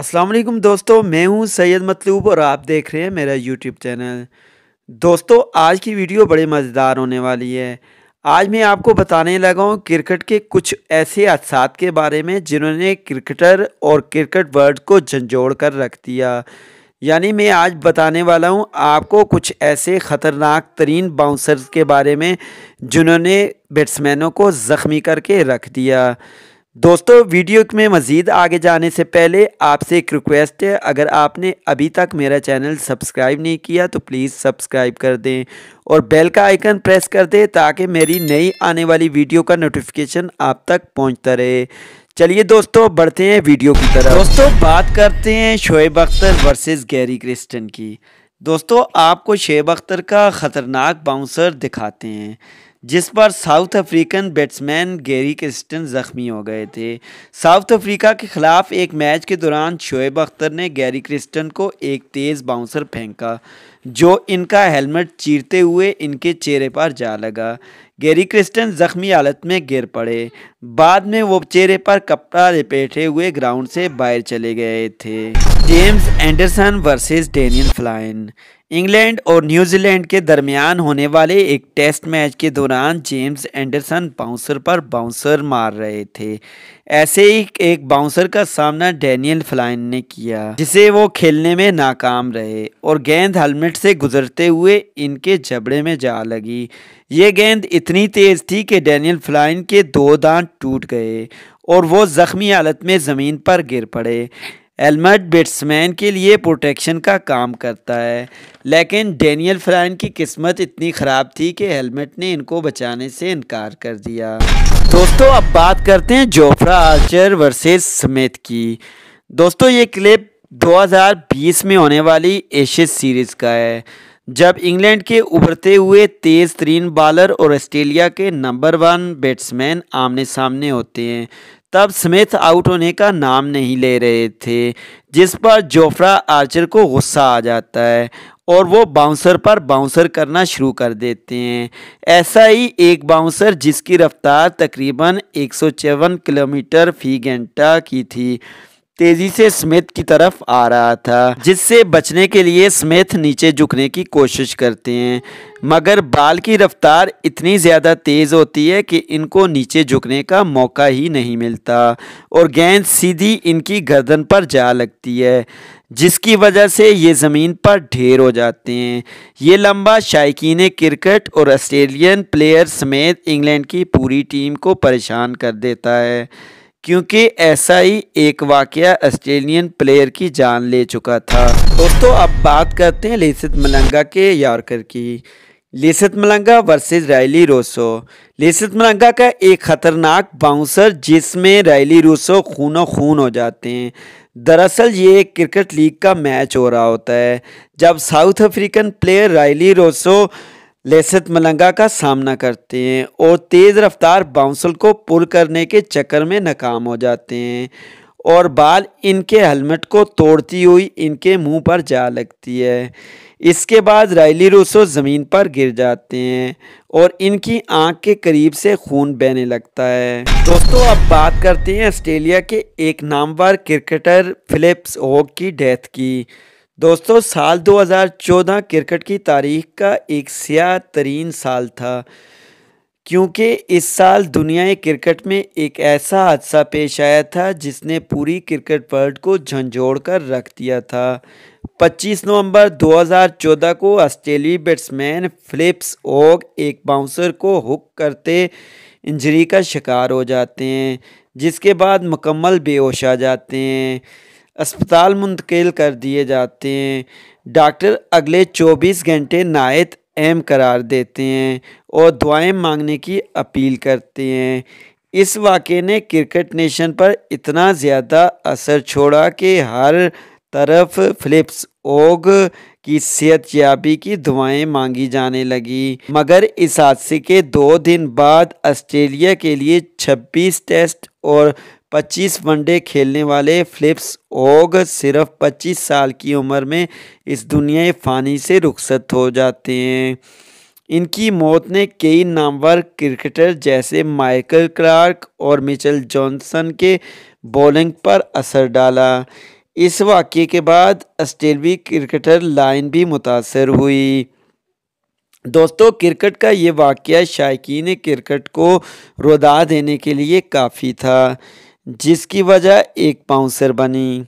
असलम दोस्तों मैं हूं सैयद मतलूब और आप देख रहे हैं मेरा यूट्यूब चैनल दोस्तों आज की वीडियो बड़े मज़ेदार होने वाली है आज मैं आपको बताने लगा हूं क्रिकेट के कुछ ऐसे हादसात के बारे में जिन्होंने क्रिकेटर और क्रिकेट वर्ल्ड को झंझोड़ कर रख दिया यानी मैं आज बताने वाला हूँ आपको कुछ ऐसे ख़तरनाक तरीन बाउंसर्स के बारे में जिन्होंने बैट्समैनों को ज़ख्मी करके रख दिया दोस्तों वीडियो में मज़ीद आगे जाने से पहले आपसे एक रिक्वेस्ट है अगर आपने अभी तक मेरा चैनल सब्सक्राइब नहीं किया तो प्लीज़ सब्सक्राइब कर दें और बेल का आइकन प्रेस कर दें ताकि मेरी नई आने वाली वीडियो का नोटिफिकेशन आप तक पहुंचता रहे चलिए दोस्तों बढ़ते हैं वीडियो की तरफ दोस्तों बात करते हैं Shoaib Akhtar versus Gary Kirsten की दोस्तों आपको शेब अख्तर का ख़तरनाक बाउंसर दिखाते हैं जिस पर South African batsman Gary Kirsten ज़ख्मी हो गए थे साउथ अफ्रीका के ख़िलाफ़ एक मैच के दौरान शोएब अख्तर ने गैरी क्रिस्टन को एक तेज़ बाउंसर फेंका जो इनका हेलमेट चीरते हुए इनके चेहरे पर जा लगा गैरी क्रिस्टन ज़ख्मी हालत में गिर पड़े बाद में वो चेहरे पर कपड़ा लपेटे हुए ग्राउंड से बाहर चले गए थे James Anderson versus Daniel Flynn England और न्यूजीलैंड के दरमियान होने वाले एक टेस्ट मैच के दौरान जेम्स एंडरसन बाउंसर पर बाउंसर मार रहे थे ऐसे ही एक बाउंसर का सामना डैनियल फ्लाइन ने किया जिसे वो खेलने में नाकाम रहे और गेंद हेलमेट से गुजरते हुए इनके जबड़े में जा लगी ये गेंद इतनी तेज़ थी कि डैनियल फ्लाइन के दो दांत टूट गए और वो ज़ख्मी हालत में ज़मीन पर गिर पड़े एलमर्ट बैट्समैन के लिए प्रोटेक्शन का काम करता है लेकिन डेनियल फ्राइन की किस्मत इतनी ख़राब थी कि हेलमेट ने इनको बचाने से इनकार कर दिया दोस्तों अब बात करते हैं जोफ्रा आर्चर वर्सेस स्मिथ की दोस्तों ये क्लिप 2020 में होने वाली एशियस सीरीज़ का है जब इंग्लैंड के उभरते हुए तेज़ तरीन बॉलर और ऑस्ट्रेलिया के नंबर वन बैट्समैन आमने सामने होते हैं तब स्मिथ आउट होने का नाम नहीं ले रहे थे जिस पर जोफ्रा आर्चर को गुस्सा आ जाता है और वो बाउंसर पर बाउंसर करना शुरू कर देते हैं ऐसा ही एक बाउंसर जिसकी रफ्तार तकरीबन एक किलोमीटर फी घंटा की थी तेजी से स्मिथ की तरफ आ रहा था जिससे बचने के लिए स्मिथ नीचे झुकने की कोशिश करते हैं मगर बाल की रफ्तार इतनी ज़्यादा तेज़ होती है कि इनको नीचे झुकने का मौका ही नहीं मिलता और गेंद सीधी इनकी गर्दन पर जा लगती है जिसकी वजह से ये ज़मीन पर ढेर हो जाते हैं ये लंबा शायकीन क्रिकेट और ऑस्ट्रेलियन प्लेयर समेत इंग्लैंड की पूरी टीम को परेशान कर देता है क्योंकि ऐसा ही एक वाक्य ऑस्ट्रेलियन प्लेयर की जान ले चुका था दोस्तों अब बात करते हैं लेसित मलंगा के यारकर की Lasith Malinga versus Rilee Rossouw Lasith Malinga का एक खतरनाक बाउंसर जिसमें रैली रोसो खूनों खून हो जाते हैं दरअसल ये एक क्रिकेट लीग का मैच हो रहा होता है जब South African player Rilee Rossouw Lasith Malinga का सामना करते हैं और तेज़ रफ्तार बाउंसल को पुल करने के चक्कर में नाकाम हो जाते हैं और बाल इनके हेलमेट को तोड़ती हुई इनके मुंह पर जा लगती है इसके बाद रैली रूसो ज़मीन पर गिर जाते हैं और इनकी आंख के करीब से खून बहने लगता है दोस्तों अब बात करते हैं ऑस्ट्रेलिया के एक नामवर क्रिकेटर फिलिप्स होग की डेथ की दोस्तों साल 2014 क्रिकेट की तारीख का एक सिया तरीन साल था क्योंकि इस साल दुनिया क्रिकेट में एक ऐसा हादसा पेश आया था जिसने पूरी क्रिकेट वर्ल्ड को झंझोड़ कर रख दिया था 25 नवंबर 2014 को ऑस्ट्रेलियाई बैट्समैन फिलिप्स ओग एक बाउंसर को हुक करते इंजरी का शिकार हो जाते हैं जिसके बाद मुकम्मल बेहोश आ जाते हैं अस्पताल मुंतकिल कर दिए जाते हैं डॉक्टर अगले 24 घंटे नायत अहम करार देते हैं और दुआएं मांगने की अपील करते हैं इस वाक़े ने क्रिकेट नेशन पर इतना ज़्यादा असर छोड़ा कि हर तरफ फिलिप्स ओग की सेहत याबी की दुआएं मांगी जाने लगी मगर इस हादसे के दो दिन बाद ऑस्ट्रेलिया के लिए 26 टेस्ट और 25 वनडे खेलने वाले फ्लिप्स ओग सिर्फ 25 साल की उम्र में इस दुनिया फ़ानी से रुखसत हो जाते हैं इनकी मौत ने कई नामवर क्रिकेटर जैसे माइकल क्लार्क और मिचेल जॉनसन के बॉलिंग पर असर डाला इस वाक्य के बाद ऑस्ट्रेलवी क्रिकेटर लाइन भी मुतासर हुई दोस्तों क्रिकेट का ये वाक़ शायकीन क्रिकेट को रुदा देने के लिए काफ़ी था जिसकी वजह एक पाउसर बनी